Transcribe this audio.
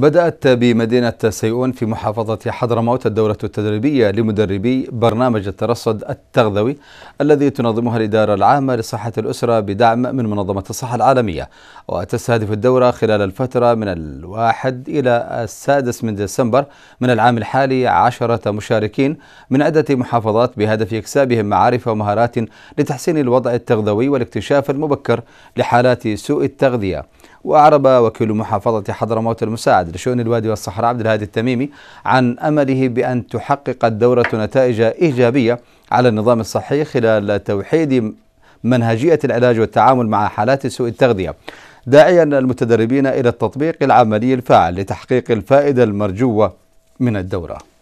بدأت بمدينة سيئون في محافظة حضرموت الدورة التدريبية لمدربي برنامج الترصد التغذوي الذي تنظمها الإدارة العامة لصحة الأسرة بدعم من منظمة الصحة العالمية وتستهدف الدورة خلال الفترة من الواحد إلى السادس من ديسمبر من العام الحالي عشرة مشاركين من عدة محافظات بهدف إكسابهم معارف ومهارات لتحسين الوضع التغذوي والاكتشاف المبكر لحالات سوء التغذية وأعرب وكيل محافظة حضرموت المساعد لشؤون الوادي والصحراء عبد الهادي التميمي عن أمله بأن تحقق الدورة نتائج إيجابية على النظام الصحي خلال توحيد منهجية العلاج والتعامل مع حالات سوء التغذية داعيا المتدربين إلى التطبيق العملي الفاعل لتحقيق الفائدة المرجوة من الدورة